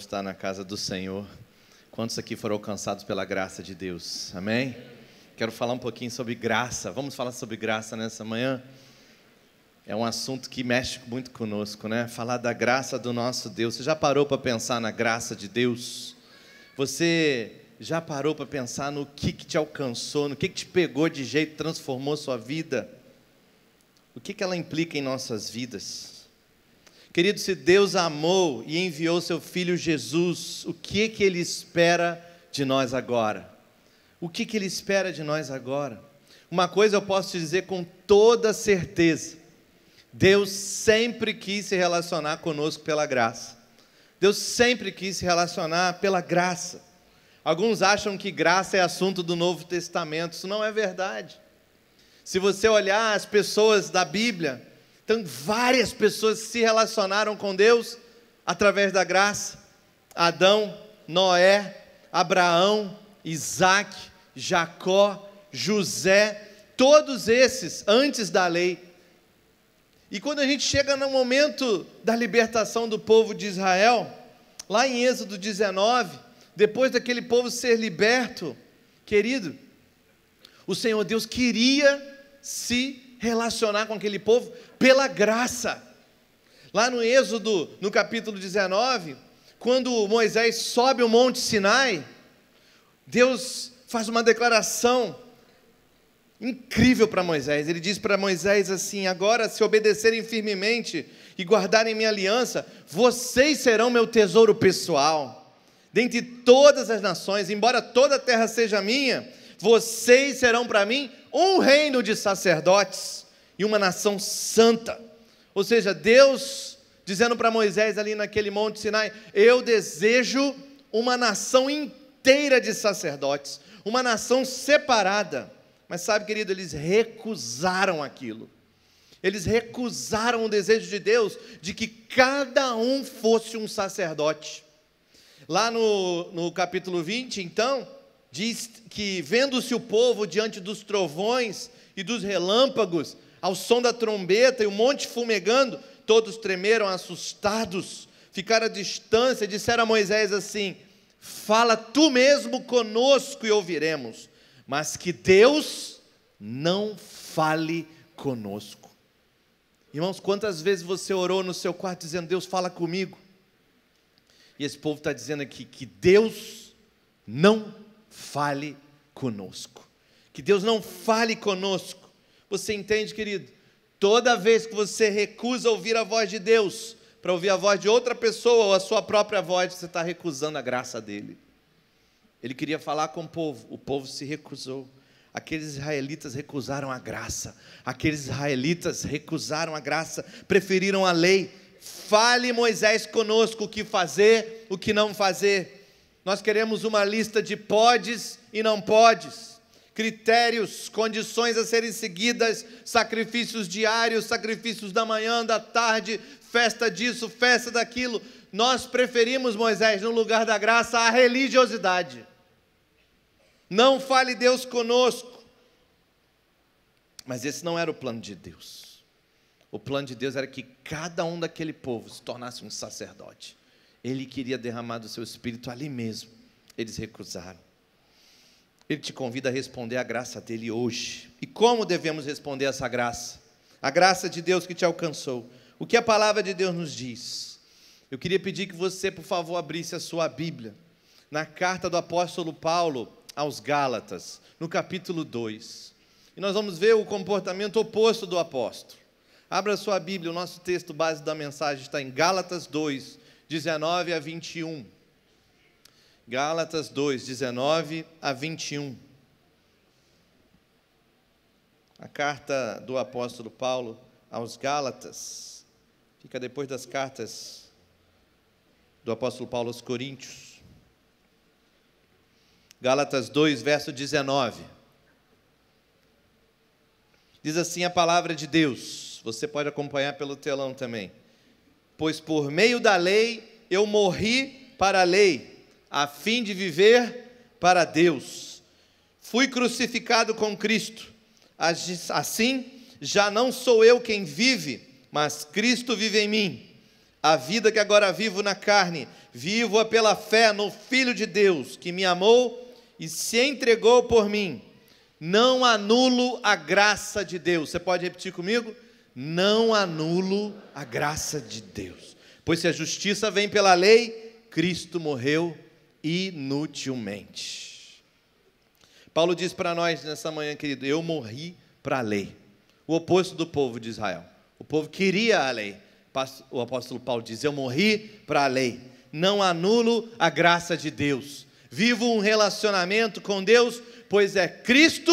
está na casa do Senhor. Quantos aqui foram alcançados pela graça de Deus? Amém? Quero falar um pouquinho sobre graça. Vamos falar sobre graça nessa manhã? É um assunto que mexe muito conosco, né? Falar da graça do nosso Deus. Você já parou para pensar na graça de Deus? Você já parou para pensar no que, que te alcançou, no que, que te pegou de jeito, transformou sua vida? O que, que ela implica em nossas vidas? Querido, se Deus amou e enviou seu filho Jesus, o que é que ele espera de nós agora? O que é que ele espera de nós agora? Uma coisa eu posso te dizer com toda certeza. Deus sempre quis se relacionar conosco pela graça. Deus sempre quis se relacionar pela graça. Alguns acham que graça é assunto do Novo Testamento, isso não é verdade. Se você olhar as pessoas da Bíblia, então, várias pessoas se relacionaram com Deus através da graça: Adão, Noé, Abraão, Isaac, Jacó, José, todos esses antes da lei. E quando a gente chega no momento da libertação do povo de Israel, lá em Êxodo 19, depois daquele povo ser liberto, querido, o Senhor Deus queria se relacionar com aquele povo pela graça. Lá no Êxodo, no capítulo 19, quando Moisés sobe o Monte Sinai, Deus faz uma declaração incrível para Moisés. Ele diz para Moisés assim: Agora, se obedecerem firmemente e guardarem minha aliança, vocês serão meu tesouro pessoal. Dentre todas as nações, embora toda a terra seja minha, vocês serão para mim um reino de sacerdotes e uma nação santa. Ou seja, Deus dizendo para Moisés ali naquele monte Sinai: Eu desejo uma nação inteira de sacerdotes, uma nação separada. Mas sabe, querido, eles recusaram aquilo. Eles recusaram o desejo de Deus de que cada um fosse um sacerdote. Lá no, no capítulo 20, então, diz que, vendo-se o povo diante dos trovões e dos relâmpagos, ao som da trombeta e o monte fumegando, todos tremeram assustados, ficaram à distância e disseram a Moisés assim: Fala tu mesmo conosco e ouviremos, mas que Deus não fale conosco. Irmãos, quantas vezes você orou no seu quarto dizendo: Deus fala comigo? E esse povo está dizendo aqui que Deus não fale conosco. Que Deus não fale conosco. Você entende, querido? Toda vez que você recusa ouvir a voz de Deus para ouvir a voz de outra pessoa ou a sua própria voz, você está recusando a graça dele. Ele queria falar com o povo, o povo se recusou. Aqueles israelitas recusaram a graça, aqueles israelitas recusaram a graça, preferiram a lei. Fale, Moisés, conosco o que fazer, o que não fazer. Nós queremos uma lista de podes e não podes, critérios, condições a serem seguidas, sacrifícios diários, sacrifícios da manhã, da tarde, festa disso, festa daquilo. Nós preferimos, Moisés, no lugar da graça, a religiosidade. Não fale Deus conosco. Mas esse não era o plano de Deus. O plano de Deus era que cada um daquele povo se tornasse um sacerdote. Ele queria derramar do seu espírito ali mesmo. Eles recusaram. Ele te convida a responder à graça dele hoje. E como devemos responder essa graça? A graça de Deus que te alcançou. O que a palavra de Deus nos diz? Eu queria pedir que você, por favor, abrisse a sua Bíblia na carta do apóstolo Paulo aos Gálatas, no capítulo 2. E nós vamos ver o comportamento oposto do apóstolo. Abra a sua Bíblia, o nosso texto base da mensagem está em Gálatas 2, 19 a 21. Gálatas 2, 19 a 21. A carta do apóstolo Paulo aos Gálatas fica depois das cartas do apóstolo Paulo aos Coríntios. Gálatas 2, verso 19. Diz assim a palavra de Deus. Você pode acompanhar pelo telão também pois por meio da lei eu morri para a lei, a fim de viver para Deus. Fui crucificado com Cristo, assim já não sou eu quem vive, mas Cristo vive em mim. A vida que agora vivo na carne, vivo-a pela fé no Filho de Deus, que me amou e se entregou por mim. Não anulo a graça de Deus. Você pode repetir comigo? não anulo a graça de Deus. Pois se a justiça vem pela lei, Cristo morreu inutilmente. Paulo diz para nós nessa manhã, querido: Eu morri para a lei. O oposto do povo de Israel. O povo queria a lei. O apóstolo Paulo diz: Eu morri para a lei. Não anulo a graça de Deus. Vivo um relacionamento com Deus, pois é Cristo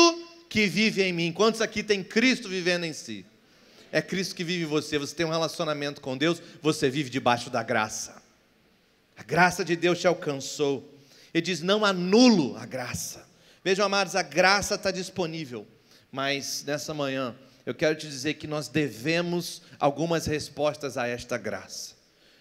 que vive em mim. Quantos aqui tem Cristo vivendo em si? é Cristo que vive em você, você tem um relacionamento com Deus, você vive debaixo da graça. A graça de Deus te alcançou. Ele diz: não anulo a graça. Vejam, amados, a graça está disponível, mas nessa manhã eu quero te dizer que nós devemos algumas respostas a esta graça.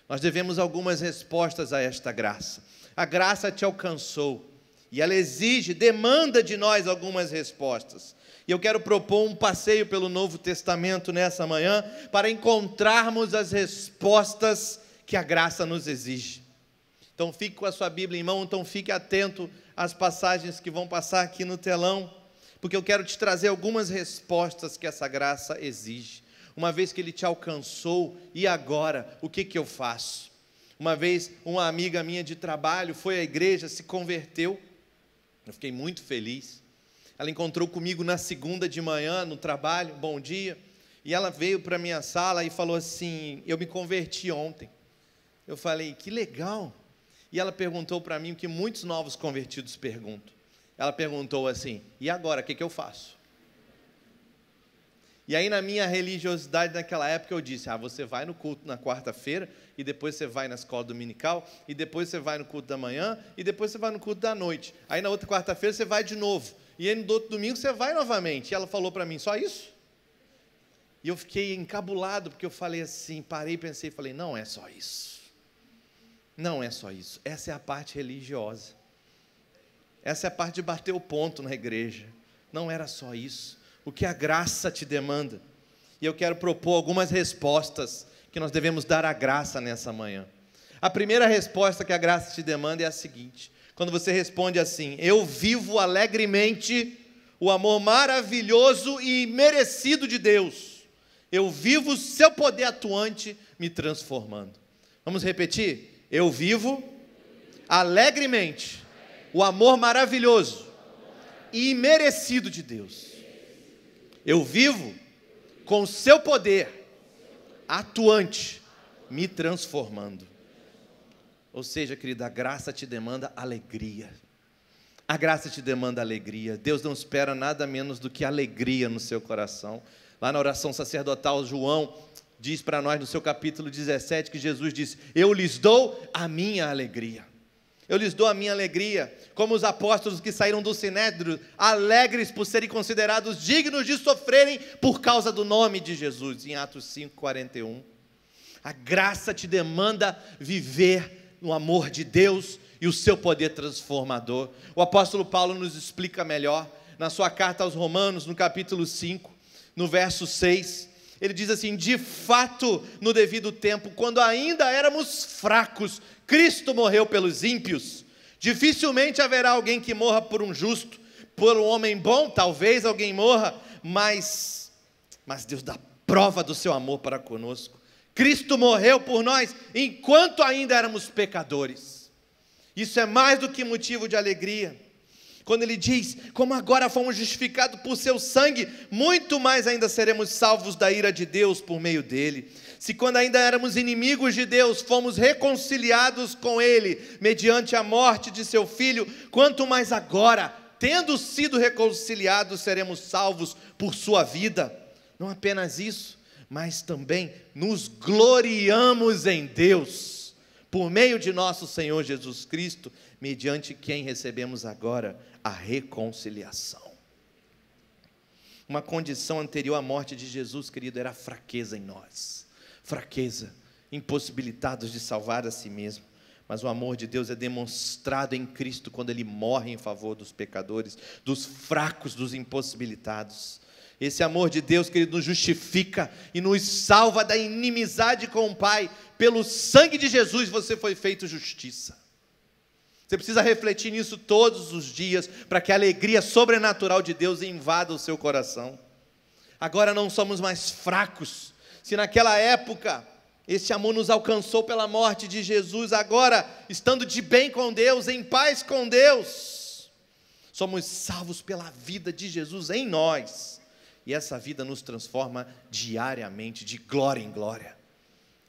Nós devemos algumas respostas a esta graça. A graça te alcançou. E ela exige, demanda de nós algumas respostas. E eu quero propor um passeio pelo Novo Testamento nessa manhã para encontrarmos as respostas que a graça nos exige. Então fique com a sua Bíblia em mão, então fique atento às passagens que vão passar aqui no telão, porque eu quero te trazer algumas respostas que essa graça exige. Uma vez que ele te alcançou, e agora, o que, que eu faço? Uma vez, uma amiga minha de trabalho foi à igreja, se converteu, eu fiquei muito feliz. Ela encontrou comigo na segunda de manhã no trabalho, bom dia. E ela veio para minha sala e falou assim: Eu me converti ontem. Eu falei: Que legal. E ela perguntou para mim o que muitos novos convertidos perguntam. Ela perguntou assim: E agora, o que, que eu faço? E aí, na minha religiosidade naquela época, eu disse: ah, você vai no culto na quarta-feira, e depois você vai na escola dominical, e depois você vai no culto da manhã, e depois você vai no culto da noite. Aí, na outra quarta-feira, você vai de novo. E aí, no outro domingo, você vai novamente. E ela falou para mim: só isso? E eu fiquei encabulado, porque eu falei assim: parei, pensei, falei: não é só isso. Não é só isso. Essa é a parte religiosa. Essa é a parte de bater o ponto na igreja. Não era só isso o que a graça te demanda. E eu quero propor algumas respostas que nós devemos dar à graça nessa manhã. A primeira resposta que a graça te demanda é a seguinte: quando você responde assim, eu vivo alegremente o amor maravilhoso e merecido de Deus, eu vivo o seu poder atuante me transformando. Vamos repetir? Eu vivo alegremente o amor maravilhoso e merecido de Deus eu vivo com o seu poder atuante, me transformando. Ou seja, querida, a graça te demanda alegria. A graça te demanda alegria. Deus não espera nada menos do que alegria no seu coração. Lá na oração sacerdotal, João diz para nós no seu capítulo 17 que Jesus disse: Eu lhes dou a minha alegria. Eu lhes dou a minha alegria, como os apóstolos que saíram do sinédrio, alegres por serem considerados dignos de sofrerem por causa do nome de Jesus, em Atos 5:41. A graça te demanda viver no amor de Deus e o seu poder transformador. O apóstolo Paulo nos explica melhor na sua carta aos Romanos, no capítulo 5, no verso 6. Ele diz assim: de fato, no devido tempo, quando ainda éramos fracos, Cristo morreu pelos ímpios. Dificilmente haverá alguém que morra por um justo, por um homem bom, talvez alguém morra, mas, mas Deus dá prova do seu amor para conosco. Cristo morreu por nós enquanto ainda éramos pecadores. Isso é mais do que motivo de alegria quando ele diz: Como agora fomos justificados por seu sangue, muito mais ainda seremos salvos da ira de Deus por meio dele. Se quando ainda éramos inimigos de Deus, fomos reconciliados com ele mediante a morte de seu filho, quanto mais agora, tendo sido reconciliados, seremos salvos por sua vida. Não apenas isso, mas também nos gloriamos em Deus, por meio de nosso Senhor Jesus Cristo, mediante quem recebemos agora a reconciliação. Uma condição anterior à morte de Jesus, querido, era a fraqueza em nós. Fraqueza, impossibilitados de salvar a si mesmo. Mas o amor de Deus é demonstrado em Cristo quando ele morre em favor dos pecadores, dos fracos, dos impossibilitados. Esse amor de Deus, querido, nos justifica e nos salva da inimizade com o Pai. Pelo sangue de Jesus você foi feito justiça. Você precisa refletir nisso todos os dias, para que a alegria sobrenatural de Deus invada o seu coração. Agora não somos mais fracos. Se naquela época esse amor nos alcançou pela morte de Jesus, agora, estando de bem com Deus, em paz com Deus, somos salvos pela vida de Jesus em nós. E essa vida nos transforma diariamente, de glória em glória,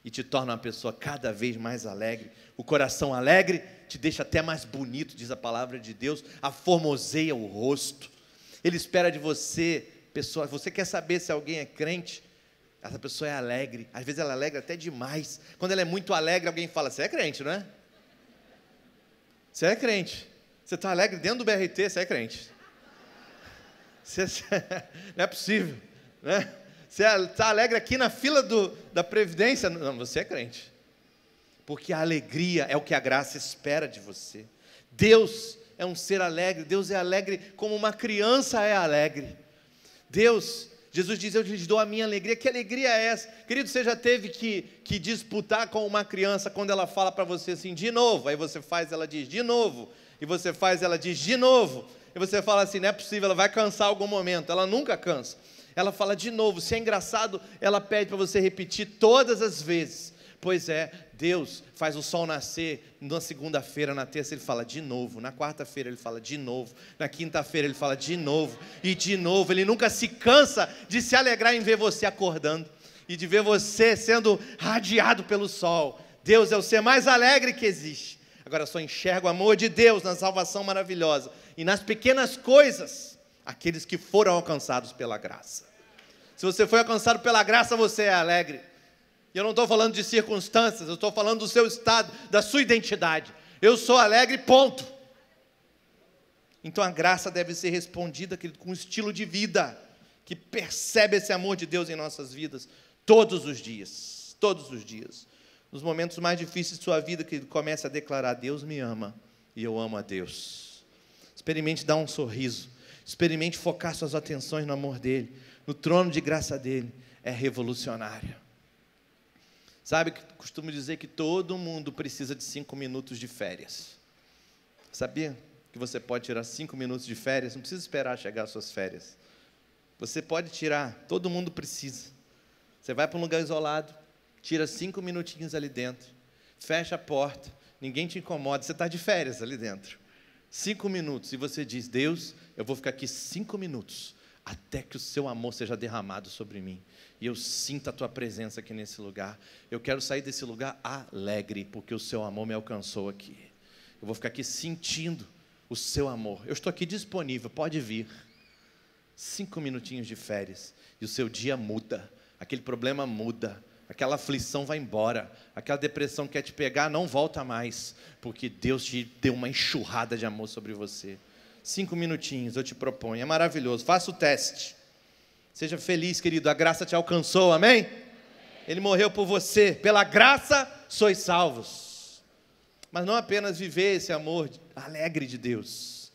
e te torna uma pessoa cada vez mais alegre, o coração alegre te deixa até mais bonito, diz a palavra de Deus, aformoseia o rosto. Ele espera de você, pessoa, você quer saber se alguém é crente? Essa pessoa é alegre, às vezes ela é alegre até demais. Quando ela é muito alegre, alguém fala: Você é crente, não é? Você é crente. Você está alegre dentro do BRT, você é crente. Você, não é possível, né? Você está é, alegre aqui na fila do, da Previdência? Não, você é crente porque a alegria é o que a graça espera de você. Deus é um ser alegre, Deus é alegre como uma criança é alegre. Deus, Jesus diz: Eu lhes dou a minha alegria. Que alegria é essa? Querido, você já teve que, que disputar com uma criança quando ela fala para você assim, de novo? Aí você faz, ela diz, de novo. E você faz, ela diz, de novo. E você fala assim: Não é possível, ela vai cansar algum momento. Ela nunca cansa. Ela fala de novo. Se é engraçado, ela pede para você repetir todas as vezes. Pois é, Deus faz o sol nascer na segunda-feira, na terça ele fala de novo, na quarta-feira ele fala de novo, na quinta-feira ele fala de novo e de novo. Ele nunca se cansa de se alegrar em ver você acordando e de ver você sendo radiado pelo sol. Deus é o ser mais alegre que existe. Agora só enxergo o amor de Deus na salvação maravilhosa e nas pequenas coisas, aqueles que foram alcançados pela graça. Se você foi alcançado pela graça, você é alegre. E eu não estou falando de circunstâncias, eu estou falando do seu estado, da sua identidade. Eu sou alegre, ponto. Então a graça deve ser respondida, querido, com um estilo de vida que percebe esse amor de Deus em nossas vidas todos os dias. Todos os dias. Nos momentos mais difíceis de sua vida, ele comece a declarar: Deus me ama e eu amo a Deus. Experimente dar um sorriso. Experimente focar suas atenções no amor dele, no trono de graça dele. É revolucionário. Sabe, que costumo dizer que todo mundo precisa de cinco minutos de férias. Sabia que você pode tirar cinco minutos de férias? Não precisa esperar chegar às suas férias. Você pode tirar, todo mundo precisa. Você vai para um lugar isolado, tira cinco minutinhos ali dentro, fecha a porta, ninguém te incomoda, você está de férias ali dentro. Cinco minutos, e você diz: Deus, eu vou ficar aqui cinco minutos até que o seu amor seja derramado sobre mim e eu sinta a tua presença aqui nesse lugar. Eu quero sair desse lugar alegre, porque o seu amor me alcançou aqui. Eu vou ficar aqui sentindo o seu amor. Eu estou aqui disponível, pode vir. Cinco minutinhos de férias e o seu dia muda, aquele problema muda, aquela aflição vai embora, aquela depressão que quer te pegar não volta mais, porque Deus te deu uma enxurrada de amor sobre você. Cinco minutinhos eu te proponho, é maravilhoso. Faça o teste. Seja feliz, querido, a graça te alcançou, amém? Ele morreu por você, pela graça sois salvos. Mas não apenas viver esse amor alegre de Deus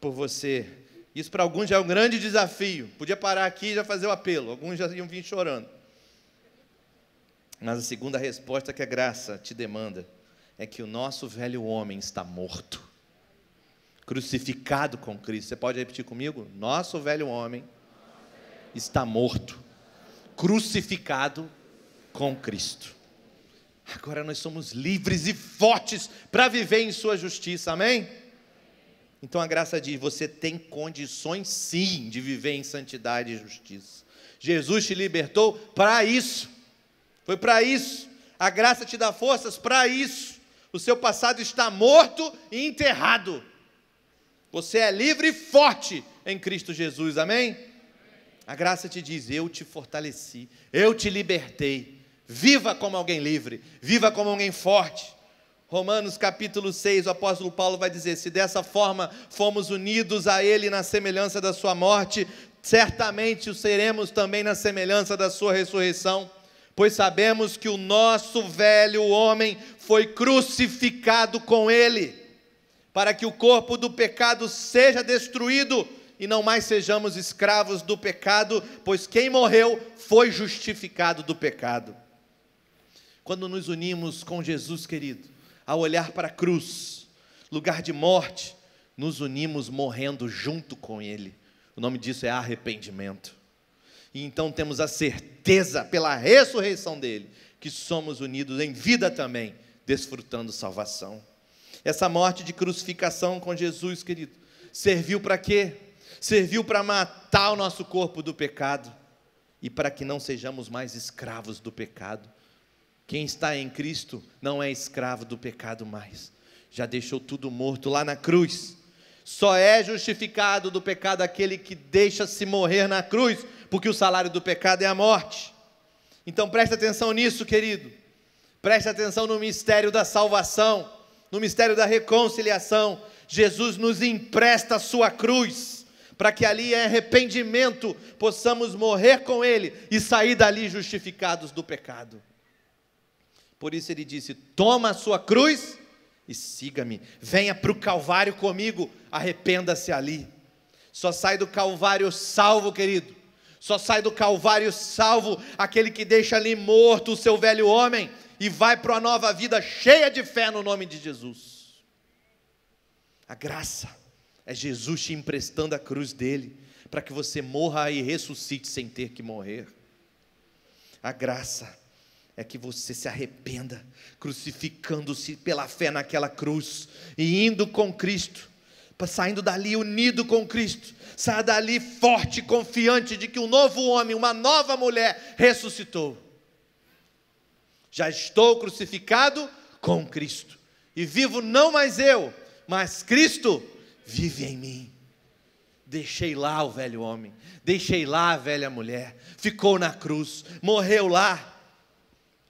por você. Isso para alguns já é um grande desafio. Podia parar aqui e já fazer o apelo, alguns já iam vir chorando. Mas a segunda resposta que a graça te demanda é que o nosso velho homem está morto crucificado com Cristo. Você pode repetir comigo? Nosso velho homem está morto, crucificado com Cristo. Agora nós somos livres e fortes para viver em Sua justiça, amém? Então a graça diz: você tem condições sim de viver em santidade e justiça. Jesus te libertou para isso, foi para isso. A graça te dá forças para isso. O seu passado está morto e enterrado. Você é livre e forte em Cristo Jesus, amém? A graça te diz: Eu te fortaleci, eu te libertei. Viva como alguém livre, viva como alguém forte. Romanos capítulo 6, o apóstolo Paulo vai dizer: Se dessa forma fomos unidos a Ele na semelhança da Sua morte, certamente o seremos também na semelhança da Sua ressurreição. Pois sabemos que o nosso velho homem foi crucificado com Ele para que o corpo do pecado seja destruído e não mais sejamos escravos do pecado, pois quem morreu foi justificado do pecado. Quando nos unimos com Jesus, querido, ao olhar para a cruz, lugar de morte, nos unimos morrendo junto com Ele. O nome disso é arrependimento. E então temos a certeza, pela ressurreição dele, que somos unidos em vida também, desfrutando salvação. Essa morte de crucificação com Jesus, querido, serviu para quê? Serviu para matar o nosso corpo do pecado e para que não sejamos mais escravos do pecado. Quem está em Cristo não é escravo do pecado mais. Já deixou tudo morto lá na cruz. Só é justificado do pecado aquele que deixa-se morrer na cruz, porque o salário do pecado é a morte. Então preste atenção nisso, querido. Preste atenção no mistério da salvação no mistério da reconciliação, Jesus nos empresta a sua cruz, para que ali em arrependimento possamos morrer com Ele e sair dali justificados do pecado. Por isso ele disse: Toma a sua cruz e siga-me, venha para o Calvário comigo, arrependa-se ali. Só sai do Calvário salvo, querido. Só sai do Calvário salvo aquele que deixa ali morto o seu velho homem e vai para uma nova vida cheia de fé no nome de Jesus. A graça é Jesus te emprestando a cruz dele, para que você morra e ressuscite sem ter que morrer. A graça é que você se arrependa, crucificando-se pela fé naquela cruz e indo com Cristo, saindo dali unido com Cristo, saia dali forte, confiante de que um novo homem, uma nova mulher ressuscitou. Já estou crucificado com Cristo. E vivo não mais eu, mas Cristo vive em mim. Deixei lá o velho homem, deixei lá a velha mulher, ficou na cruz, morreu lá.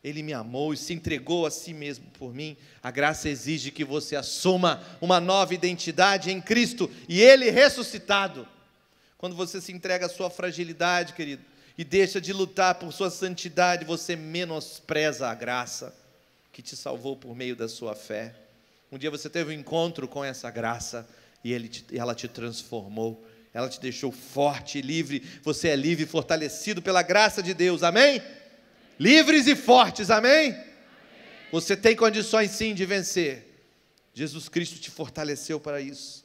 Ele me amou e se entregou a si mesmo por mim. A graça exige que você assuma uma nova identidade em Cristo e Ele ressuscitado. Quando você se entrega à sua fragilidade, querido, e deixa de lutar por sua santidade, você menospreza a graça que te salvou por meio da sua fé. Um dia você teve um encontro com essa graça e te, ela te transformou, ela te deixou forte e livre. Você é livre e fortalecido pela graça de Deus, amém? Livres e fortes, amém? Você tem condições sim de vencer. Jesus Cristo te fortaleceu para isso.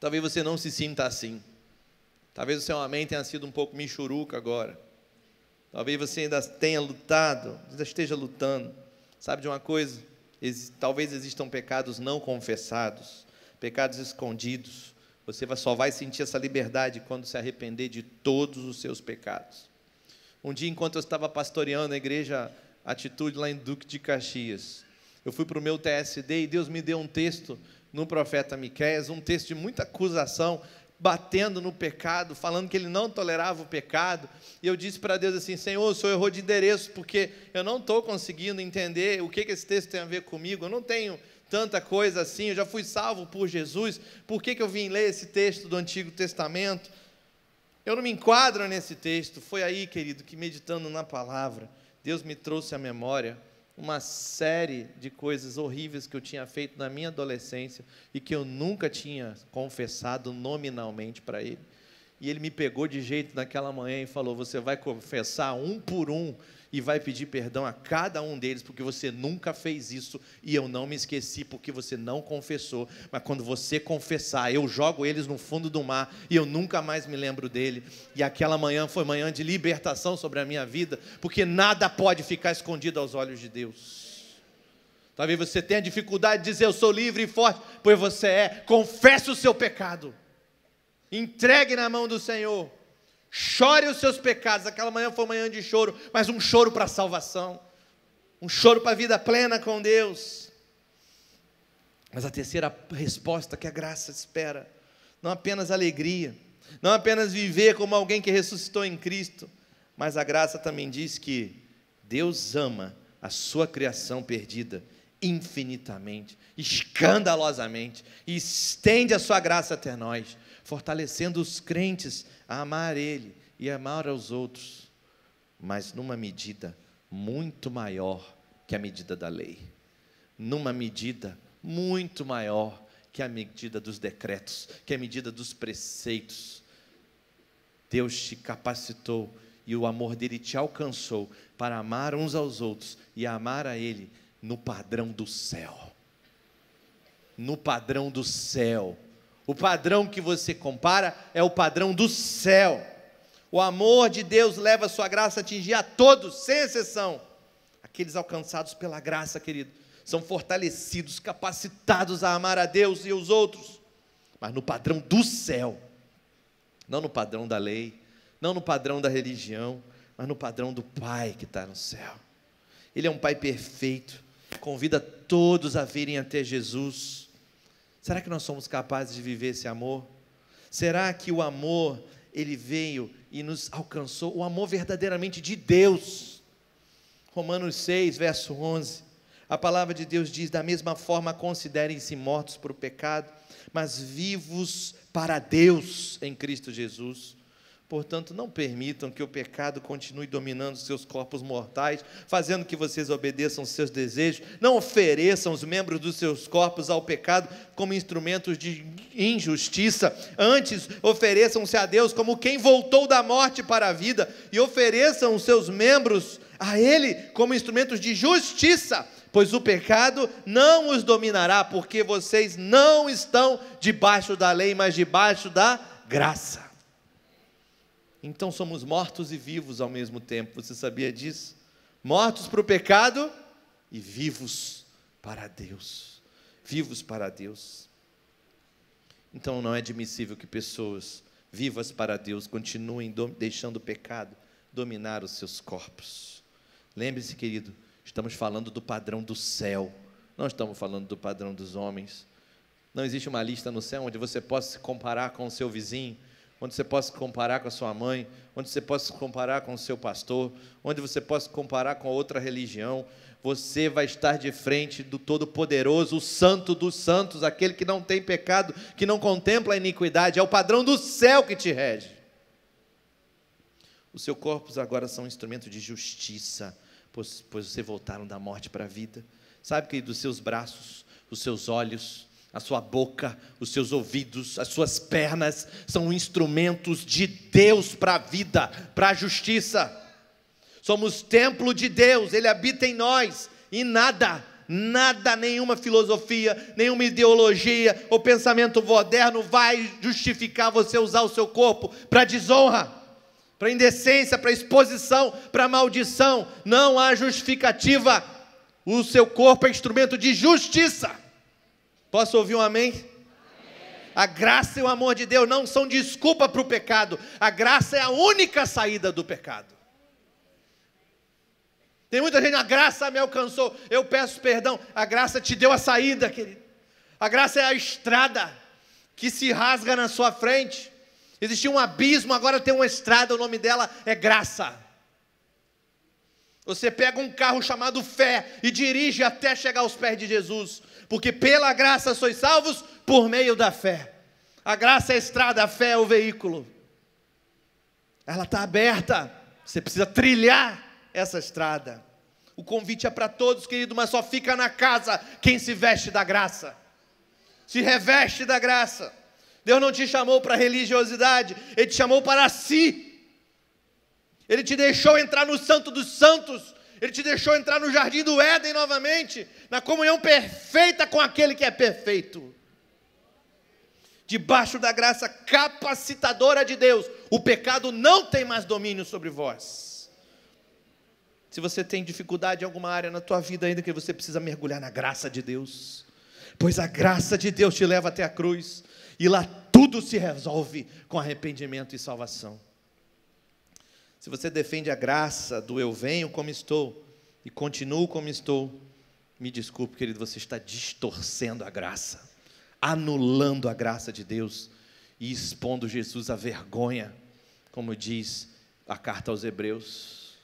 Talvez você não se sinta assim. Talvez o seu amém tenha sido um pouco michuruca agora. Talvez você ainda tenha lutado, ainda esteja lutando. Sabe de uma coisa? Talvez existam pecados não confessados, pecados escondidos. Você só vai sentir essa liberdade quando se arrepender de todos os seus pecados. Um dia, enquanto eu estava pastoreando a igreja Atitude lá em Duque de Caxias, eu fui para o meu TSD e Deus me deu um texto no profeta Miqueias, um texto de muita acusação batendo no pecado, falando que ele não tolerava o pecado. E eu disse para Deus assim: Senhor, o senhor errou de endereço, porque eu não estou conseguindo entender o que, que esse texto tem a ver comigo, eu não tenho tanta coisa assim, eu já fui salvo por Jesus, por que, que eu vim ler esse texto do Antigo Testamento? Eu não me enquadro nesse texto. Foi aí, querido, que meditando na palavra, Deus me trouxe à memória uma série de coisas horríveis que eu tinha feito na minha adolescência e que eu nunca tinha confessado nominalmente para ele. E ele me pegou de jeito naquela manhã e falou: Você vai confessar um por um e vai pedir perdão a cada um deles, porque você nunca fez isso e eu não me esqueci, porque você não confessou. Mas quando você confessar, eu jogo eles no fundo do mar e eu nunca mais me lembro dele. E aquela manhã foi manhã de libertação sobre a minha vida, porque nada pode ficar escondido aos olhos de Deus. Talvez você tenha dificuldade de dizer eu sou livre e forte, pois você é. Confesse o seu pecado. Entregue na mão do Senhor chore os seus pecados. Aquela manhã foi manhã de choro, mas um choro para a salvação, um choro para a vida plena com Deus. Mas a terceira resposta que a graça espera, não apenas alegria, não apenas viver como alguém que ressuscitou em Cristo, mas a graça também diz que Deus ama a sua criação perdida infinitamente, escandalosamente, e estende a sua graça até nós, fortalecendo os crentes a amar Ele e amar aos outros, mas numa medida muito maior que a medida da lei, numa medida muito maior que a medida dos decretos, que a medida dos preceitos. Deus te capacitou e o amor dele te alcançou para amar uns aos outros e amar a Ele no padrão do céu. No padrão do céu o padrão que você compara é o padrão do céu. O amor de Deus leva a sua graça a atingir a todos, sem exceção. Aqueles alcançados pela graça, querido, são fortalecidos, capacitados a amar a Deus e os outros, mas no padrão do céu, não no padrão da lei, não no padrão da religião, mas no padrão do Pai que está no céu. Ele é um Pai perfeito, convida todos a virem até Jesus Será que nós somos capazes de viver esse amor? Será que o amor ele veio e nos alcançou? O amor verdadeiramente de Deus. Romanos 6, verso 11. A palavra de Deus diz: da mesma forma, considerem-se mortos para o pecado, mas vivos para Deus em Cristo Jesus. Portanto, não permitam que o pecado continue dominando seus corpos mortais, fazendo que vocês obedeçam os seus desejos. Não ofereçam os membros dos seus corpos ao pecado como instrumentos de injustiça. Antes, ofereçam-se a Deus como quem voltou da morte para a vida e ofereçam os seus membros a Ele como instrumentos de justiça, pois o pecado não os dominará, porque vocês não estão debaixo da lei, mas debaixo da graça então somos mortos e vivos ao mesmo tempo. Você sabia disso? Mortos para o pecado e vivos para Deus. Vivos para Deus. Então não é admissível que pessoas vivas para Deus continuem deixando o pecado dominar os seus corpos. Lembre-se, querido, estamos falando do padrão do céu. Não estamos falando do padrão dos homens. Não existe uma lista no céu onde você possa se comparar com o seu vizinho onde você possa comparar com a sua mãe, onde você possa comparar com o seu pastor, onde você possa comparar com outra religião. Você vai estar de frente do Todo-Poderoso, o Santo dos Santos, aquele que não tem pecado, que não contempla a iniquidade, é o padrão do céu que te rege. Os seus corpos agora são instrumento de justiça, pois, pois você voltaram da morte para a vida. Sabe que dos seus braços, os seus olhos, a sua boca, os seus ouvidos, as suas pernas são instrumentos de Deus para a vida, para a justiça. Somos templo de Deus, Ele habita em nós e nada, nada, nenhuma filosofia, nenhuma ideologia ou pensamento moderno vai justificar você usar o seu corpo para desonra, para indecência, para exposição, para maldição. Não há justificativa. O seu corpo é instrumento de justiça. Posso ouvir um amém? A graça e o amor de Deus não são desculpa para o pecado. A graça é a única saída do pecado. Tem muita gente, a graça me alcançou, eu peço perdão. A graça te deu a saída, querido. A graça é a estrada que se rasga na sua frente. Existia um abismo, agora tem uma estrada, o nome dela é graça. Você pega um carro chamado fé e dirige até chegar aos pés de Jesus. Porque pela graça sois salvos por meio da fé. A graça é a estrada, a fé é o veículo. Ela está aberta. Você precisa trilhar essa estrada. O convite é para todos, querido, mas só fica na casa quem se veste da graça. Se reveste da graça. Deus não te chamou para religiosidade, Ele te chamou para si. Ele te deixou entrar no Santo dos Santos ele te deixou entrar no jardim do Éden novamente, na comunhão perfeita com aquele que é perfeito. Debaixo da graça capacitadora de Deus, o pecado não tem mais domínio sobre vós. Se você tem dificuldade em alguma área na tua vida ainda que você precisa mergulhar na graça de Deus, pois a graça de Deus te leva até a cruz e lá tudo se resolve com arrependimento e salvação se você defende a graça do eu venho como estou e continuo como estou, me desculpe, querido, você está distorcendo a graça, anulando a graça de Deus e expondo Jesus à vergonha, como diz a carta aos Hebreus.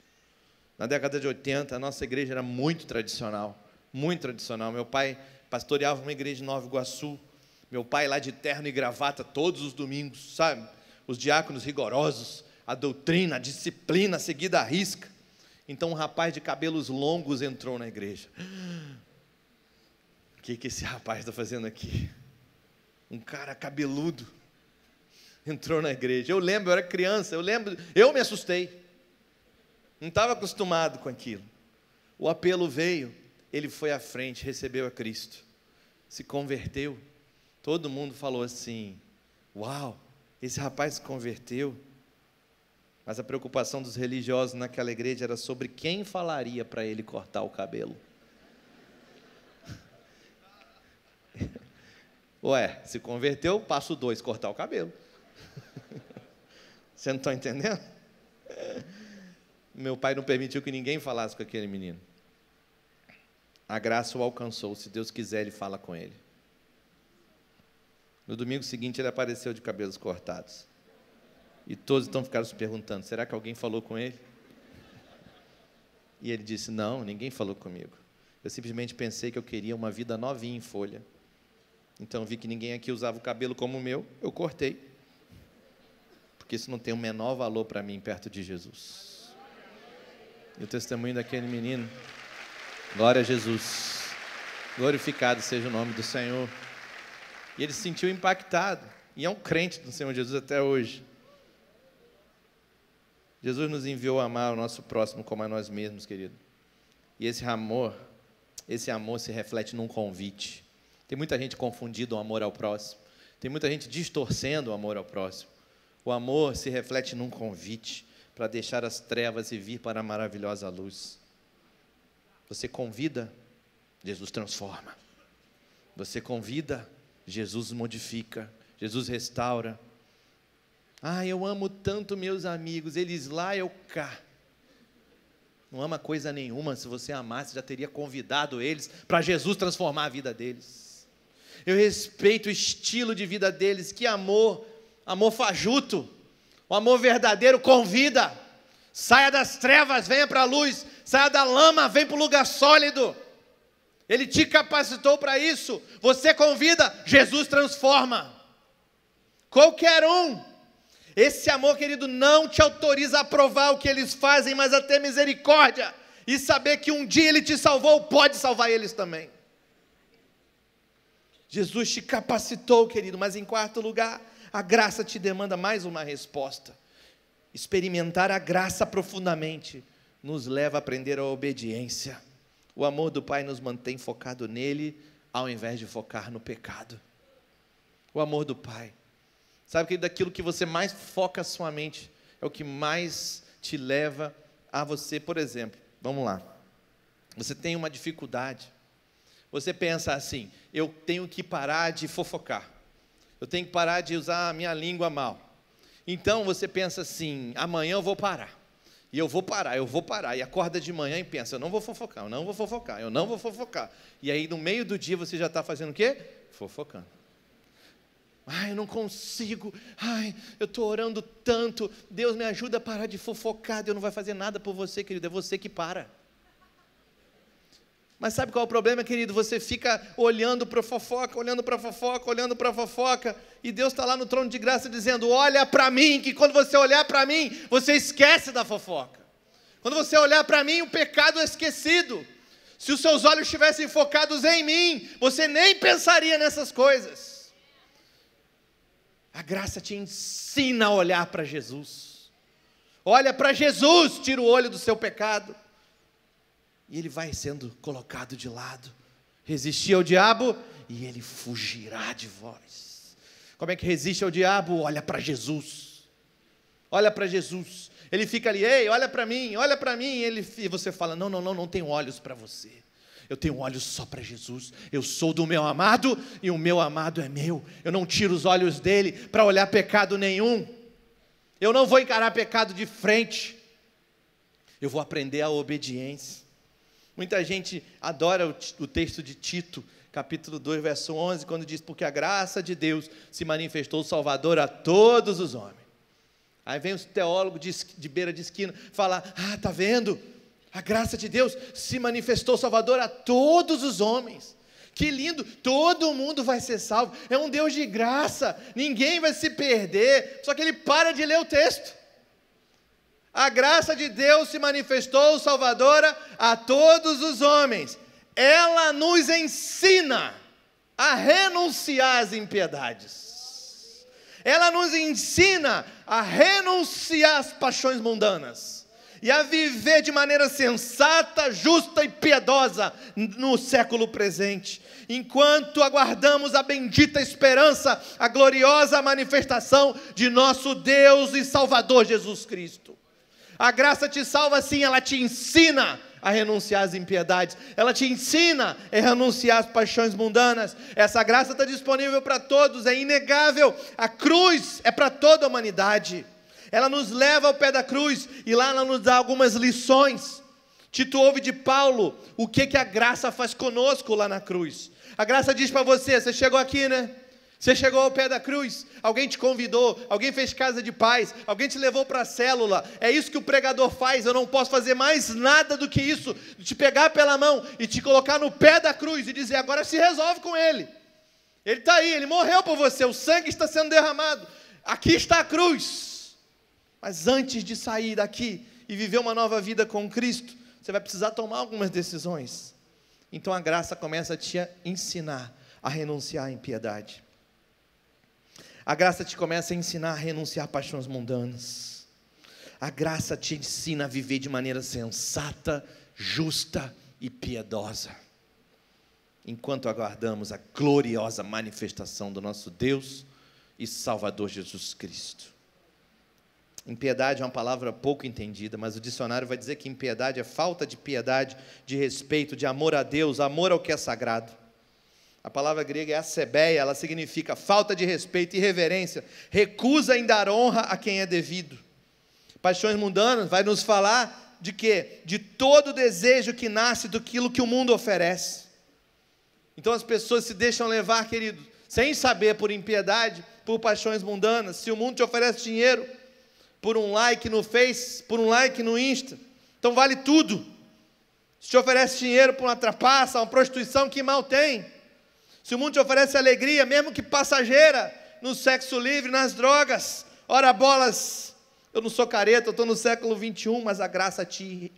Na década de 80, a nossa igreja era muito tradicional, muito tradicional. Meu pai pastoreava uma igreja em Nova Iguaçu, meu pai lá de terno e gravata todos os domingos, sabe? Os diáconos rigorosos, a doutrina, a disciplina seguida à risca. Então um rapaz de cabelos longos entrou na igreja. O que, que esse rapaz está fazendo aqui? Um cara cabeludo entrou na igreja. Eu lembro, eu era criança, eu lembro, eu me assustei. Não estava acostumado com aquilo. O apelo veio, ele foi à frente, recebeu a Cristo, se converteu. Todo mundo falou assim: Uau, esse rapaz se converteu. Mas a preocupação dos religiosos naquela igreja era sobre quem falaria para ele cortar o cabelo. Ué, se converteu, passo dois, cortar o cabelo. Você não está entendendo? Meu pai não permitiu que ninguém falasse com aquele menino. A graça o alcançou. Se Deus quiser, ele fala com ele. No domingo seguinte, ele apareceu de cabelos cortados. E todos estão ficando se perguntando: será que alguém falou com ele? E ele disse: Não, ninguém falou comigo. Eu simplesmente pensei que eu queria uma vida novinha em folha. Então vi que ninguém aqui usava o cabelo como o meu, eu cortei. Porque isso não tem o menor valor para mim perto de Jesus. E o testemunho daquele menino, glória a Jesus. Glorificado seja o nome do Senhor. E ele se sentiu impactado. E é um crente do Senhor Jesus até hoje. Jesus nos enviou a amar o nosso próximo como a nós mesmos, querido. E esse amor, esse amor se reflete num convite. Tem muita gente confundindo o amor ao próximo. Tem muita gente distorcendo o amor ao próximo. O amor se reflete num convite para deixar as trevas e vir para a maravilhosa luz. Você convida, Jesus transforma. Você convida, Jesus modifica, Jesus restaura, ah, eu amo tanto meus amigos, eles lá, eu cá. Não ama coisa nenhuma, se você amasse, já teria convidado eles para Jesus transformar a vida deles. Eu respeito o estilo de vida deles, que amor, amor fajuto, o amor verdadeiro convida. Saia das trevas, venha para a luz, saia da lama, vem para o lugar sólido. Ele te capacitou para isso. Você convida, Jesus transforma. Qualquer um esse amor, querido, não te autoriza a provar o que eles fazem, mas a ter misericórdia e saber que um dia ele te salvou, pode salvar eles também. Jesus te capacitou, querido, mas em quarto lugar, a graça te demanda mais uma resposta. Experimentar a graça profundamente nos leva a aprender a obediência. O amor do Pai nos mantém focado nele, ao invés de focar no pecado. O amor do Pai Sabe que daquilo que você mais foca a sua mente é o que mais te leva a você, por exemplo, vamos lá. Você tem uma dificuldade. Você pensa assim: eu tenho que parar de fofocar. Eu tenho que parar de usar a minha língua mal. Então você pensa assim: amanhã eu vou parar. E eu vou parar, eu vou parar. E acorda de manhã e pensa: eu não vou fofocar, eu não vou fofocar, eu não vou fofocar. E aí no meio do dia você já está fazendo o quê? Fofocando. Ai, eu não consigo. Ai, eu estou orando tanto. Deus me ajuda a parar de fofocar. Deus não vai fazer nada por você, querido. É você que para. Mas sabe qual é o problema, querido? Você fica olhando para fofoca, olhando para fofoca, olhando para fofoca, e Deus está lá no trono de graça dizendo: Olha para mim, que quando você olhar para mim, você esquece da fofoca. Quando você olhar para mim, o pecado é esquecido. Se os seus olhos estivessem focados em mim, você nem pensaria nessas coisas. A graça te ensina a olhar para Jesus. Olha para Jesus, tira o olho do seu pecado. E ele vai sendo colocado de lado. Resistir ao diabo e ele fugirá de vós. Como é que resiste ao diabo? Olha para Jesus. Olha para Jesus. Ele fica ali, ei, olha para mim, olha para mim. E, ele, e você fala: não, não, não, não tenho olhos para você eu tenho olhos só para Jesus. Eu sou do meu amado e o meu amado é meu. Eu não tiro os olhos dele para olhar pecado nenhum. Eu não vou encarar pecado de frente. Eu vou aprender a obediência. Muita gente adora o, o texto de Tito, capítulo 2, verso 11, quando diz: Porque a graça de Deus se manifestou Salvador a todos os homens. Aí vem os teólogos de, de beira de esquina falar: Ah, tá vendo? A graça de Deus se manifestou salvador a todos os homens. Que lindo, todo mundo vai ser salvo. É um Deus de graça, ninguém vai se perder. Só que ele para de ler o texto. A graça de Deus se manifestou salvadora a todos os homens. Ela nos ensina a renunciar às impiedades. Ela nos ensina a renunciar às paixões mundanas e a viver de maneira sensata, justa e piedosa no século presente, enquanto aguardamos a bendita esperança, a gloriosa manifestação de nosso Deus e Salvador Jesus Cristo. A graça te salva, sim, ela te ensina a renunciar às impiedades, ela te ensina a renunciar às paixões mundanas. Essa graça está disponível para todos, é inegável. A cruz é para toda a humanidade. Ela nos leva ao pé da cruz e lá ela nos dá algumas lições. Tito ouve de Paulo o que, que a graça faz conosco lá na cruz. A graça diz para você: você chegou aqui, né? Você chegou ao pé da cruz, alguém te convidou, alguém fez casa de paz, alguém te levou para a célula. É isso que o pregador faz. Eu não posso fazer mais nada do que isso, te pegar pela mão e te colocar no pé da cruz e dizer: agora se resolve com ele. Ele está aí, ele morreu por você, o sangue está sendo derramado. Aqui está a cruz. Mas antes de sair daqui e viver uma nova vida com Cristo, você vai precisar tomar algumas decisões. Então a graça começa a te ensinar a renunciar à impiedade. A graça te começa a ensinar a renunciar a paixões mundanas. A graça te ensina a viver de maneira sensata, justa e piedosa. Enquanto aguardamos a gloriosa manifestação do nosso Deus e Salvador Jesus Cristo. Impiedade é uma palavra pouco entendida, mas o dicionário vai dizer que impiedade é falta de piedade, de respeito, de amor a Deus, amor ao que é sagrado. A palavra grega é acebeia, ela significa falta de respeito, irreverência, recusa em dar honra a quem é devido. Paixões mundanas vai nos falar de quê? De todo desejo que nasce do que o mundo oferece. Então as pessoas se deixam levar, querido, sem saber por impiedade, por paixões mundanas. Se o mundo te oferece dinheiro, por um like no Face, por um like no Insta. Então vale tudo. Se te oferece dinheiro para uma trapaça, uma prostituição, que mal tem. Se o mundo te oferece alegria, mesmo que passageira, no sexo livre, nas drogas, ora bolas. Eu não sou careta, eu estou no século 21, mas a graça te,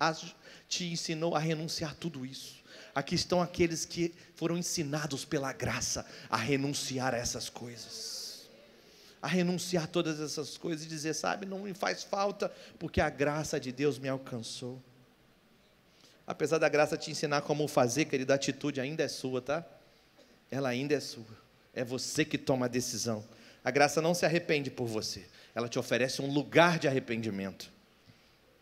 te ensinou a renunciar a tudo isso. Aqui estão aqueles que foram ensinados pela graça a renunciar a essas coisas a renunciar todas essas coisas e dizer, sabe, não me faz falta, porque a graça de Deus me alcançou. Apesar da graça te ensinar como fazer, querida, a atitude ainda é sua, tá? Ela ainda é sua. É você que toma a decisão. A graça não se arrepende por você, ela te oferece um lugar de arrependimento.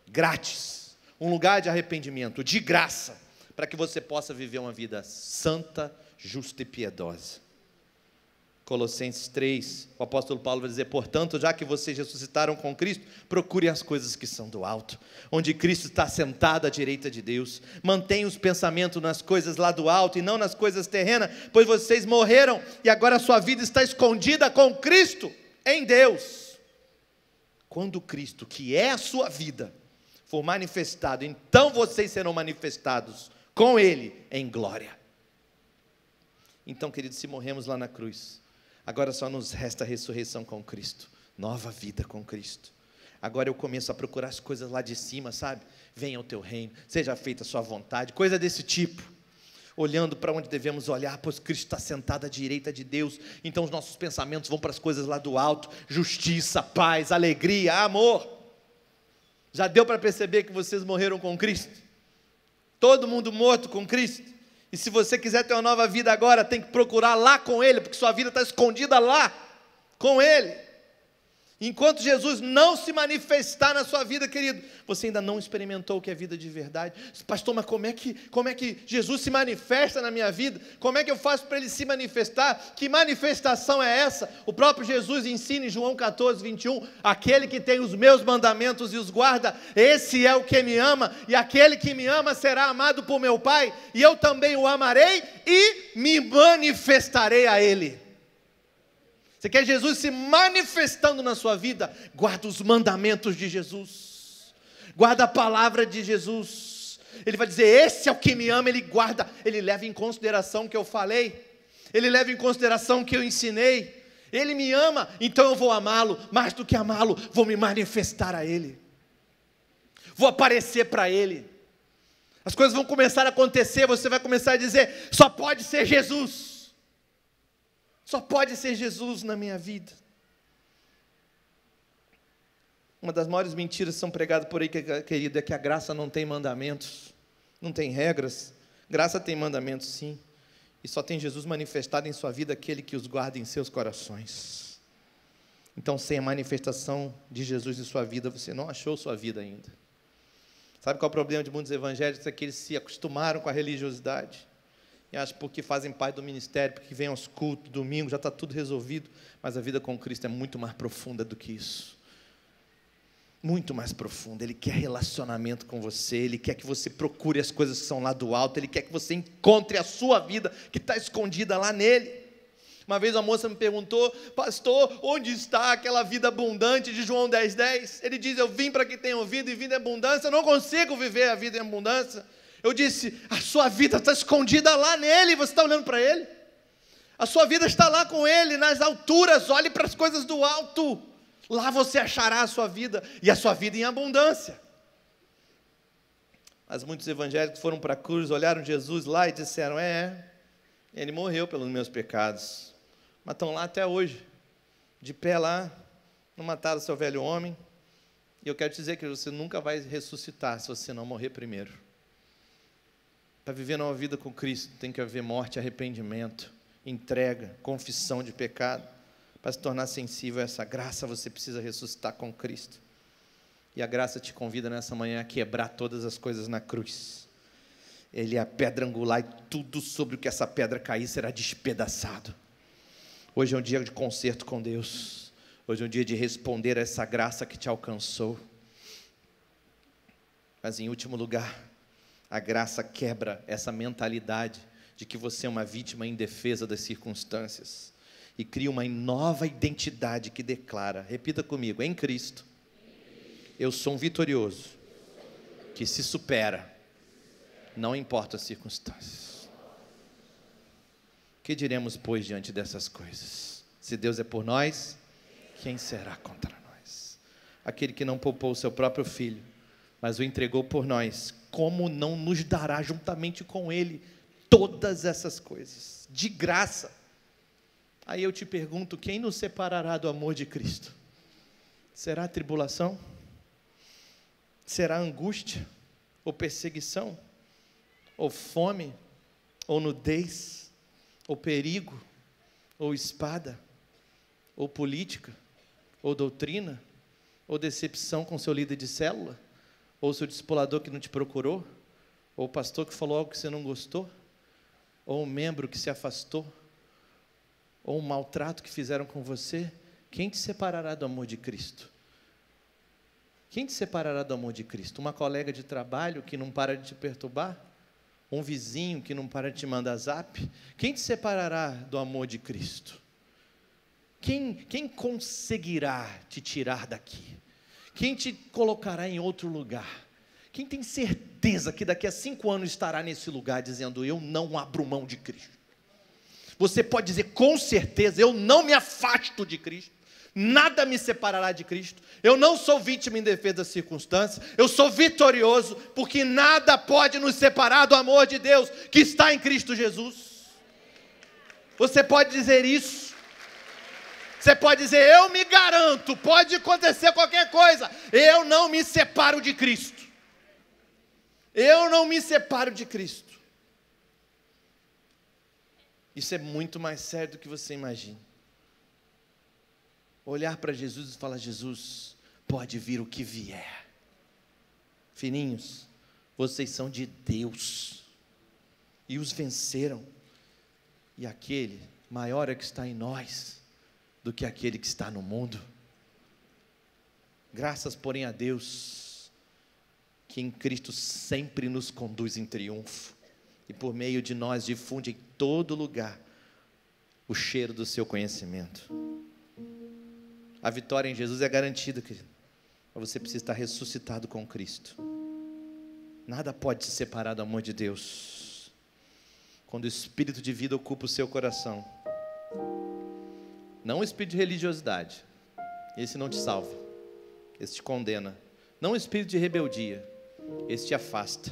Grátis. Um lugar de arrependimento, de graça, para que você possa viver uma vida santa, justa e piedosa. Colossenses 3, o apóstolo Paulo vai dizer: Portanto, já que vocês ressuscitaram com Cristo, procurem as coisas que são do alto, onde Cristo está sentado à direita de Deus. Mantenham os pensamentos nas coisas lá do alto e não nas coisas terrenas, pois vocês morreram e agora a sua vida está escondida com Cristo em Deus. Quando Cristo, que é a sua vida, for manifestado, então vocês serão manifestados com Ele em glória. Então, queridos, se morremos lá na cruz, Agora só nos resta a ressurreição com Cristo, nova vida com Cristo. Agora eu começo a procurar as coisas lá de cima, sabe? Venha o teu reino, seja feita a sua vontade, coisa desse tipo. Olhando para onde devemos olhar, pois Cristo está sentado à direita de Deus, então os nossos pensamentos vão para as coisas lá do alto: justiça, paz, alegria, amor. Já deu para perceber que vocês morreram com Cristo? Todo mundo morto com Cristo? E se você quiser ter uma nova vida agora, tem que procurar lá com Ele, porque sua vida está escondida lá com Ele. Enquanto Jesus não se manifestar na sua vida, querido, você ainda não experimentou o que é vida de verdade. Pastor, mas como é que, como é que Jesus se manifesta na minha vida? Como é que eu faço para ele se manifestar? Que manifestação é essa? O próprio Jesus ensina em João 14, 21: aquele que tem os meus mandamentos e os guarda, esse é o que me ama, e aquele que me ama será amado por meu Pai, e eu também o amarei e me manifestarei a ele. Você quer Jesus se manifestando na sua vida? Guarda os mandamentos de Jesus. Guarda a palavra de Jesus. Ele vai dizer: "Esse é o que me ama", ele guarda, ele leva em consideração o que eu falei. Ele leva em consideração o que eu ensinei. Ele me ama, então eu vou amá-lo, mais do que amá-lo, vou me manifestar a ele. Vou aparecer para ele. As coisas vão começar a acontecer, você vai começar a dizer: "Só pode ser Jesus". Só pode ser Jesus na minha vida. Uma das maiores mentiras que são pregadas por aí, querido, é que a graça não tem mandamentos, não tem regras. Graça tem mandamentos, sim. E só tem Jesus manifestado em sua vida aquele que os guarda em seus corações. Então, sem a manifestação de Jesus em sua vida, você não achou sua vida ainda. Sabe qual é o problema de muitos evangélicos? É que eles se acostumaram com a religiosidade e acho porque fazem parte do ministério, porque vem aos cultos, domingo, já está tudo resolvido. Mas a vida com Cristo é muito mais profunda do que isso. Muito mais profunda. Ele quer relacionamento com você, ele quer que você procure as coisas que são lá do alto, ele quer que você encontre a sua vida que está escondida lá nele. Uma vez uma moça me perguntou, pastor, onde está aquela vida abundante de João 10,10? 10? Ele diz: Eu vim para que tenha vida e vida em abundância, eu não consigo viver a vida em abundância. Eu disse: a sua vida está escondida lá nele, você está olhando para ele. A sua vida está lá com ele, nas alturas, olhe para as coisas do alto. Lá você achará a sua vida e a sua vida em abundância. Mas muitos evangélicos foram para a cruz, olharam Jesus lá e disseram: É, ele morreu pelos meus pecados. Mas estão lá até hoje, de pé lá, não mataram seu velho homem. E eu quero dizer que você nunca vai ressuscitar se você não morrer primeiro. Para tá viver uma vida com Cristo tem que haver morte, arrependimento, entrega, confissão de pecado. Para se tornar sensível a essa graça, você precisa ressuscitar com Cristo. E a graça te convida nessa manhã a quebrar todas as coisas na cruz. Ele é a pedra angular e tudo sobre o que essa pedra cair será despedaçado. Hoje é um dia de conserto com Deus. Hoje é um dia de responder a essa graça que te alcançou. Mas em último lugar, a graça quebra essa mentalidade de que você é uma vítima indefesa das circunstâncias e cria uma nova identidade que declara: repita comigo, em Cristo, eu sou um vitorioso que se supera, não importa as circunstâncias. Que diremos, pois, diante dessas coisas? Se Deus é por nós, quem será contra nós? Aquele que não poupou o seu próprio filho mas o entregou por nós, como não nos dará juntamente com Ele todas essas coisas, de graça? Aí eu te pergunto: quem nos separará do amor de Cristo? Será tribulação? Será angústia? Ou perseguição? Ou fome? Ou nudez? Ou perigo? Ou espada? Ou política? Ou doutrina? Ou decepção com seu líder de célula? Ou o seu discipulador que não te procurou? Ou o pastor que falou algo que você não gostou? Ou um membro que se afastou? Ou um maltrato que fizeram com você? Quem te separará do amor de Cristo? Quem te separará do amor de Cristo? Uma colega de trabalho que não para de te perturbar? Um vizinho que não para de te mandar zap? Quem te separará do amor de Cristo? Quem, quem conseguirá te tirar daqui? Quem te colocará em outro lugar? Quem tem certeza que daqui a cinco anos estará nesse lugar dizendo: Eu não abro mão de Cristo? Você pode dizer com certeza: Eu não me afasto de Cristo, nada me separará de Cristo, eu não sou vítima em defesa das circunstâncias, eu sou vitorioso, porque nada pode nos separar do amor de Deus que está em Cristo Jesus. Você pode dizer isso. Você pode dizer, eu me garanto, pode acontecer qualquer coisa, eu não me separo de Cristo. Eu não me separo de Cristo. Isso é muito mais sério do que você imagina. Olhar para Jesus e falar: Jesus, pode vir o que vier. fininhos vocês são de Deus e os venceram, e aquele maior é que está em nós do que aquele que está no mundo. Graças, porém, a Deus, que em Cristo sempre nos conduz em triunfo e por meio de nós difunde em todo lugar o cheiro do seu conhecimento. A vitória em Jesus é garantida, querido. Mas você precisa estar ressuscitado com Cristo. Nada pode se separar do amor de Deus. Quando o espírito de vida ocupa o seu coração, não o espírito de religiosidade. Esse não te salva. Esse te condena. Não o espírito de rebeldia. Esse te afasta.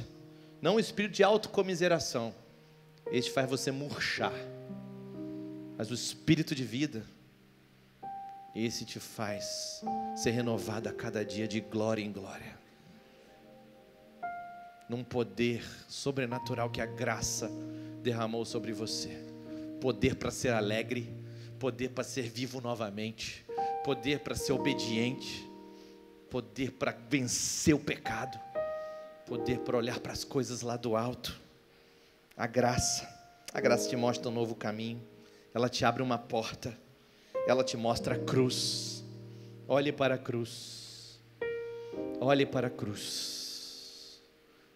Não o espírito de autocomiseração. Este faz você murchar. Mas o espírito de vida, esse te faz ser renovado a cada dia de glória em glória. Num poder sobrenatural que a graça derramou sobre você. Poder para ser alegre poder para ser vivo novamente, poder para ser obediente, poder para vencer o pecado, poder para olhar para as coisas lá do alto. A graça, a graça te mostra um novo caminho, ela te abre uma porta, ela te mostra a cruz. Olhe para a cruz, olhe para a cruz,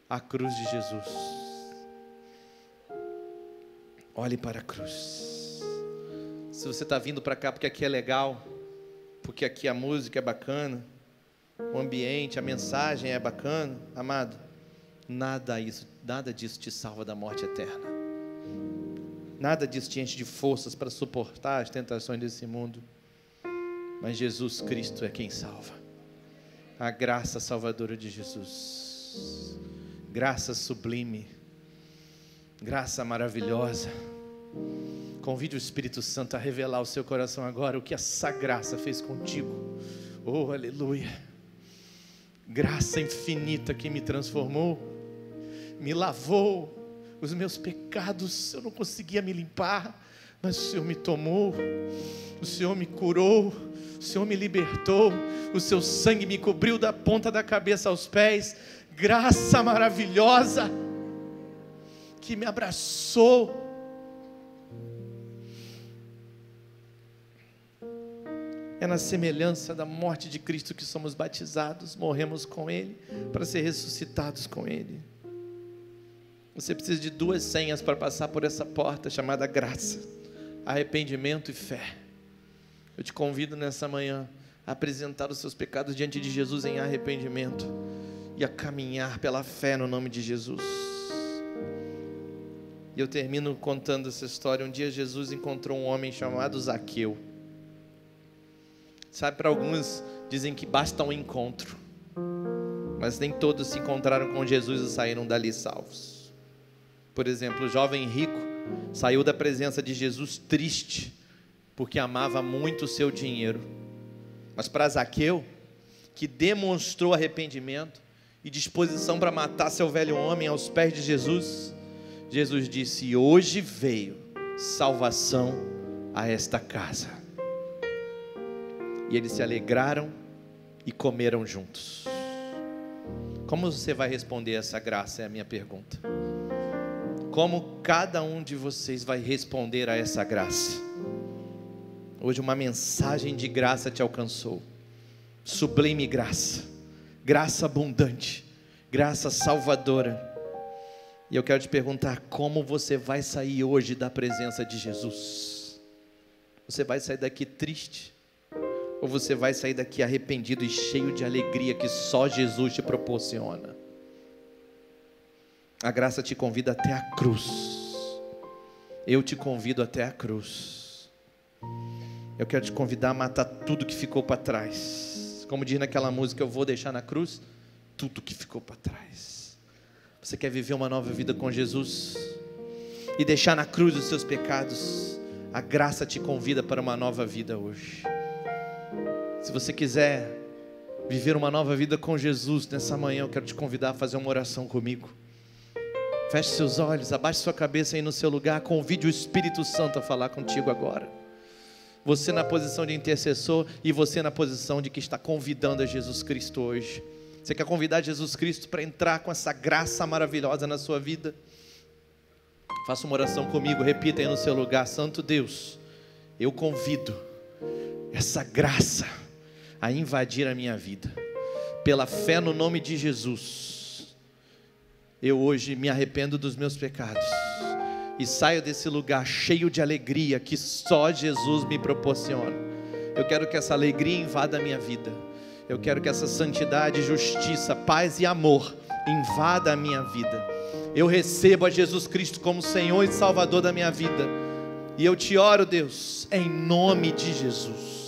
a cruz de Jesus. Olhe para a cruz. Se você está vindo para cá porque aqui é legal, porque aqui a música é bacana, o ambiente, a mensagem é bacana, amado, nada isso, nada disso te salva da morte eterna. Nada disso te enche de forças para suportar as tentações desse mundo. Mas Jesus Cristo é quem salva. A graça salvadora de Jesus. Graça sublime. Graça maravilhosa. Convide o Espírito Santo a revelar ao seu coração agora o que essa graça fez contigo. Oh, aleluia. Graça infinita que me transformou, me lavou os meus pecados, eu não conseguia me limpar, mas o Senhor me tomou, o Senhor me curou, o Senhor me libertou, o seu sangue me cobriu da ponta da cabeça aos pés. Graça maravilhosa que me abraçou É na semelhança da morte de Cristo que somos batizados, morremos com Ele, para ser ressuscitados com Ele. Você precisa de duas senhas para passar por essa porta chamada graça, arrependimento e fé. Eu te convido nessa manhã a apresentar os seus pecados diante de Jesus em arrependimento e a caminhar pela fé no nome de Jesus. E eu termino contando essa história. Um dia Jesus encontrou um homem chamado Zaqueu. Sabe, para alguns dizem que basta um encontro. Mas nem todos se encontraram com Jesus e saíram dali salvos. Por exemplo, o jovem rico saiu da presença de Jesus triste, porque amava muito o seu dinheiro. Mas para Zaqueu, que demonstrou arrependimento e disposição para matar seu velho homem aos pés de Jesus, Jesus disse: Hoje veio salvação a esta casa. E eles se alegraram e comeram juntos. Como você vai responder essa graça? É a minha pergunta. Como cada um de vocês vai responder a essa graça? Hoje uma mensagem de graça te alcançou. Sublime graça, graça abundante, graça salvadora. E eu quero te perguntar como você vai sair hoje da presença de Jesus. Você vai sair daqui triste? ou você vai sair daqui arrependido e cheio de alegria que só Jesus te proporciona. A graça te convida até a cruz. Eu te convido até a cruz. Eu quero te convidar a matar tudo que ficou para trás. Como diz naquela música, eu vou deixar na cruz tudo que ficou para trás. Você quer viver uma nova vida com Jesus e deixar na cruz os seus pecados? A graça te convida para uma nova vida hoje. Se você quiser viver uma nova vida com Jesus nessa manhã, eu quero te convidar a fazer uma oração comigo. Feche seus olhos, abaixe sua cabeça aí no seu lugar, convide o Espírito Santo a falar contigo agora. Você na posição de intercessor e você na posição de que está convidando a Jesus Cristo hoje. Você quer convidar Jesus Cristo para entrar com essa graça maravilhosa na sua vida? Faça uma oração comigo, repita aí no seu lugar: Santo Deus, eu convido essa graça a invadir a minha vida. Pela fé no nome de Jesus, eu hoje me arrependo dos meus pecados e saio desse lugar cheio de alegria que só Jesus me proporciona. Eu quero que essa alegria invada a minha vida. Eu quero que essa santidade, justiça, paz e amor invada a minha vida. Eu recebo a Jesus Cristo como Senhor e Salvador da minha vida. E eu te oro, Deus, em nome de Jesus.